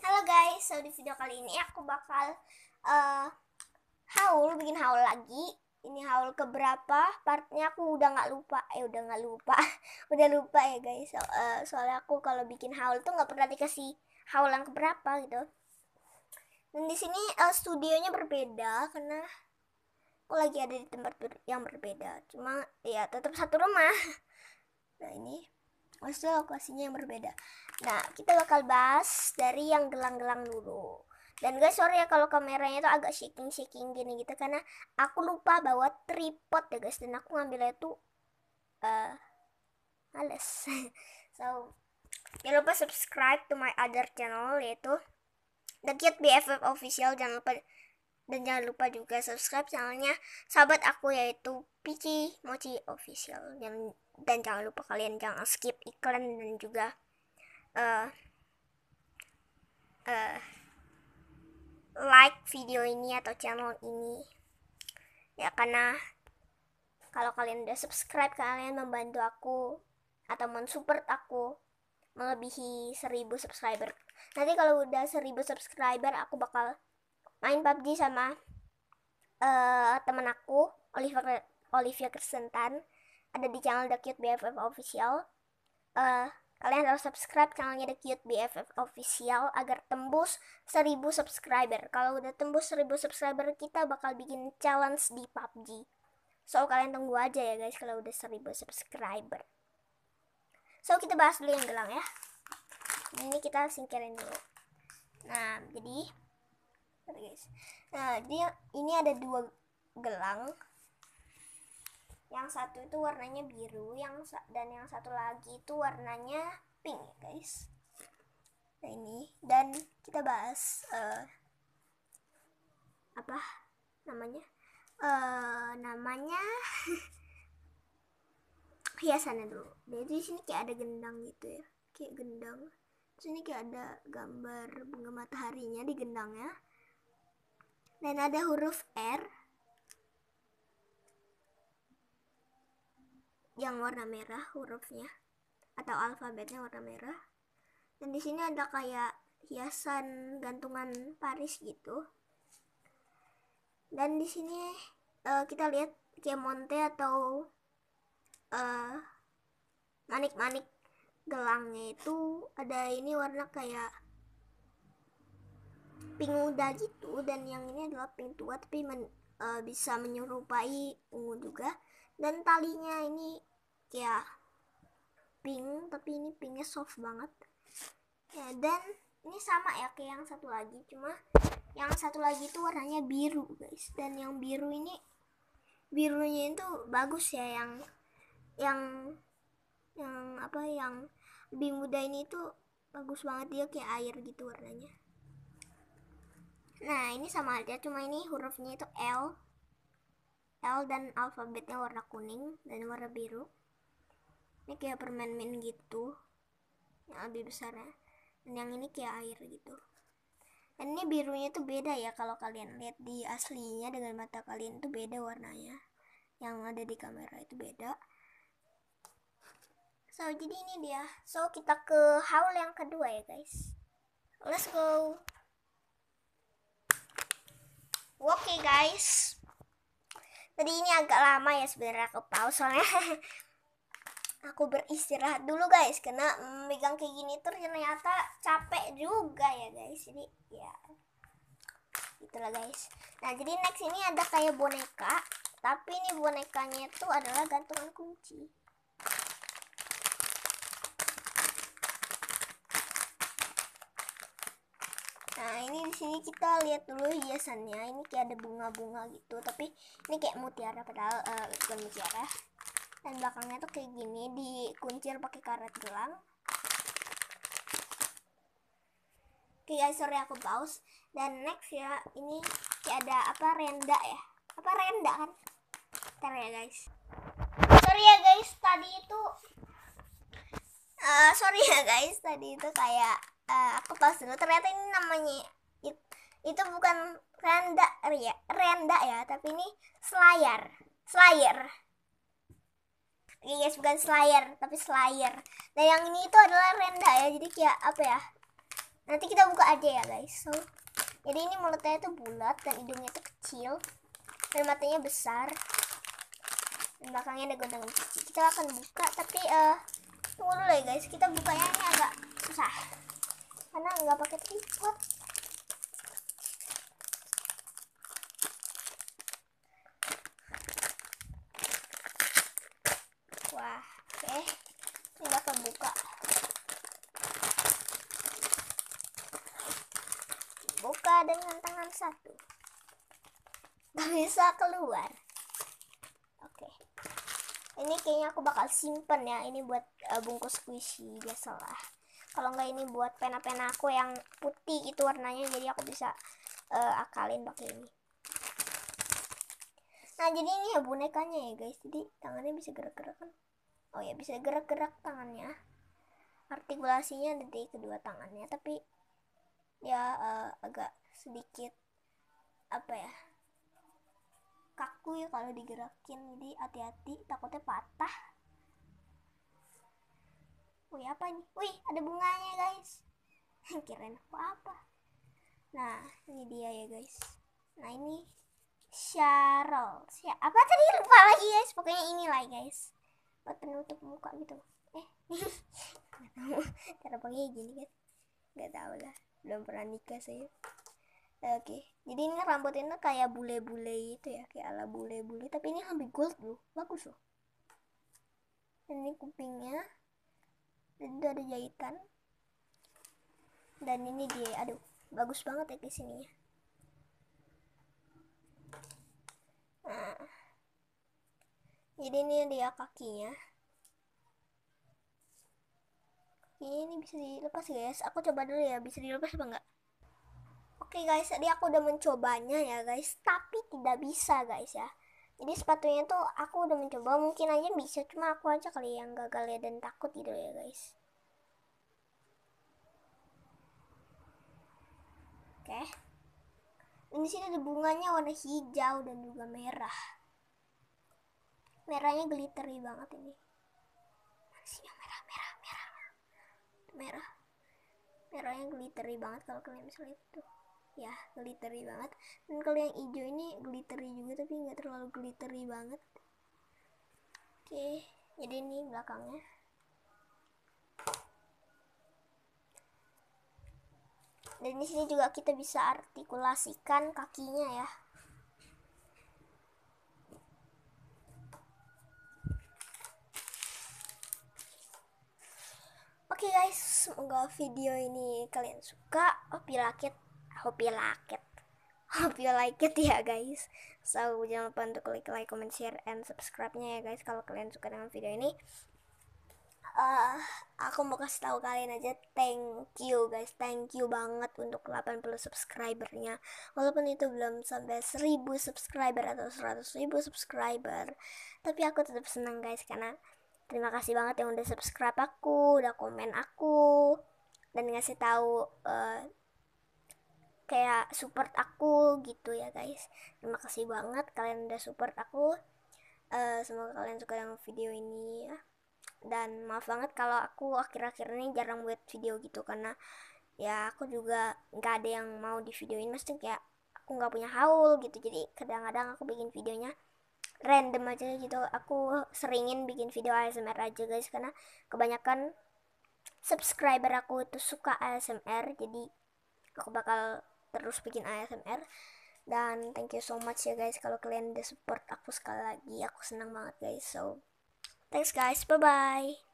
Halo guys, so di video kali ini aku bakal uh, haul, bikin haul lagi Ini haul keberapa, partnya aku udah gak lupa Eh udah gak lupa, udah lupa ya guys so, uh, Soalnya aku kalau bikin haul tuh gak pernah dikasih haul yang keberapa gitu Dan di sini uh, studionya berbeda karena aku lagi ada di tempat ber yang berbeda Cuma ya tetap satu rumah Nah ini maksudnya lokasinya yang berbeda nah kita bakal bahas dari yang gelang-gelang dulu dan guys sorry ya kalau kameranya itu agak shaking shaking gini gitu karena aku lupa bawa tripod ya guys dan aku ngambilnya itu uh, males so jangan lupa subscribe to my other channel yaitu The Cute BFF Official jangan lupa dan jangan lupa juga subscribe channelnya sahabat aku yaitu Pici Mochi Official dan, dan jangan lupa kalian jangan skip iklan dan juga uh, uh, like video ini atau channel ini ya karena kalau kalian udah subscribe kalian membantu aku atau mensupport aku melebihi 1000 subscriber nanti kalau udah 1000 subscriber aku bakal main PUBG sama uh, temen aku Oliver Olivia Kersentan ada di channel The Cute BFF Official uh, kalian harus subscribe channelnya The Cute BFF Official agar tembus 1000 subscriber. Kalau udah tembus 1000 subscriber, kita bakal bikin challenge di PUBG. So, kalian tunggu aja ya guys kalau udah 1000 subscriber. So, kita bahas dulu yang gelang ya. Ini kita singkirin dulu. Nah, jadi guys nah dia ini ada dua gelang yang satu itu warnanya biru yang dan yang satu lagi itu warnanya pink guys nah ini dan kita bahas uh, apa namanya uh, namanya hiasannya dulu jadi di sini kayak ada gendang gitu ya kayak gendang sini kayak ada gambar bunga mataharinya di gendangnya dan ada huruf R yang warna merah hurufnya atau alfabetnya warna merah dan di sini ada kayak hiasan gantungan Paris gitu dan di sini uh, kita lihat monte atau uh, eh, manik -manik gelangnya itu ada ini warna kayak pink muda gitu dan yang ini adalah pink tua tapi men, e, bisa menyerupai ungu juga dan talinya ini kayak pink tapi ini pinknya soft banget ya dan ini sama ya kayak yang satu lagi cuma yang satu lagi itu warnanya biru guys dan yang biru ini birunya itu bagus ya yang yang yang apa yang lebih muda ini tuh bagus banget dia kayak air gitu warnanya Nah, ini sama aja, cuma ini hurufnya itu L. L dan alfabetnya warna kuning dan warna biru. Ini kayak permen min gitu. Yang lebih besar ya. Dan yang ini kayak air gitu. Dan ini birunya itu beda ya kalau kalian lihat di aslinya dengan mata kalian itu beda warnanya. Yang ada di kamera itu beda. So, jadi ini dia. So, kita ke haul yang kedua ya, guys. Let's go. Oke okay, guys. Tadi ini agak lama ya sebenarnya aku pause soalnya aku beristirahat dulu guys karena mm, megang kayak gini tuh ternyata capek juga ya guys jadi ya itulah guys nah jadi next ini ada kayak boneka tapi ini bonekanya itu adalah gantungan kunci Nah, ini di sini kita lihat dulu hiasannya. Ini kayak ada bunga-bunga gitu, tapi ini kayak mutiara padahal uh, bukan mutiara. Dan belakangnya tuh kayak gini, dikuncir pakai karet gelang. Oke okay guys, sorry aku pause. Dan next ya, ini kayak ada apa renda ya? Apa renda kan? Ntar ya guys. Sorry ya guys, tadi itu uh, sorry ya guys, tadi itu kayak uh, aku pas dulu ternyata ini namanya it, itu bukan renda ya renda ya tapi ini slayer slayer Oke iya guys bukan slayer tapi slayer Nah yang ini itu adalah renda ya jadi kayak apa ya nanti kita buka aja ya guys so jadi ini mulutnya itu bulat dan hidungnya itu kecil dan matanya besar dan belakangnya ada gondang kita akan buka tapi uh, tunggu dulu ya guys kita bukanya ini agak susah karena nggak pakai tripod wah oke eh, okay. sudah kebuka buka dengan tangan satu nggak bisa keluar oke okay. ini kayaknya aku bakal simpen ya ini buat uh, bungkus squishy biasalah kalau nggak ini buat pena-pena aku yang putih itu warnanya jadi aku bisa uh, akalin pakai ini nah jadi ini ya bonekanya ya guys jadi tangannya bisa gerak-gerak kan oh ya bisa gerak-gerak tangannya artikulasinya ada di kedua tangannya tapi ya uh, agak sedikit apa ya kaku ya kalau digerakin jadi hati-hati takutnya patah wih apa ini wih ada bunganya guys kirain aku apa nah ini dia ya guys nah ini Charles ya apa tadi lupa lagi guys pokoknya ini lah guys buat penutup muka gitu eh cara pokoknya gini kan nggak tau lah belum pernah nikah saya oke jadi ini rambutnya kayak bule-bule itu ya kayak ala bule-bule tapi ini hampir gold loh bagus loh ini kupingnya dari jahitan dan ini dia aduh bagus banget ya di sini ya. nah jadi ini dia kakinya kakinya ini bisa dilepas guys aku coba dulu ya bisa dilepas apa enggak oke okay, guys tadi aku udah mencobanya ya guys tapi tidak bisa guys ya jadi sepatunya tuh aku udah mencoba mungkin aja bisa cuma aku aja kali yang gagal ya dan takut gitu ya guys oke okay. ini sini ada bunganya warna hijau dan juga merah merahnya glittery banget ini masih merah merah merah merah merahnya glittery banget kalau kalian bisa lihat tuh ya glittery banget dan kalau yang hijau ini glittery juga tapi nggak terlalu glittery banget oke jadi ini belakangnya dan di sini juga kita bisa artikulasikan kakinya ya Oke okay guys, semoga video ini kalian suka. Bila kita hope you like it hope you like it ya guys so jangan lupa untuk klik like comment share and subscribe nya ya guys kalau kalian suka dengan video ini uh, aku mau kasih tahu kalian aja thank you guys thank you banget untuk 80 subscribernya walaupun itu belum sampai 1000 subscriber atau 100 ribu subscriber tapi aku tetap senang guys karena terima kasih banget yang udah subscribe aku udah komen aku dan ngasih tahu uh, kayak support aku gitu ya guys terima kasih banget kalian udah support aku uh, semoga kalian suka dengan video ini ya dan maaf banget kalau aku akhir-akhir ini jarang buat video gitu karena ya aku juga nggak ada yang mau di videoin mesti kayak aku nggak punya haul gitu jadi kadang-kadang aku bikin videonya random aja gitu aku seringin bikin video ASMR aja guys karena kebanyakan subscriber aku itu suka ASMR jadi aku bakal terus bikin ASMR dan thank you so much ya guys kalau kalian udah support aku sekali lagi aku senang banget guys so thanks guys bye bye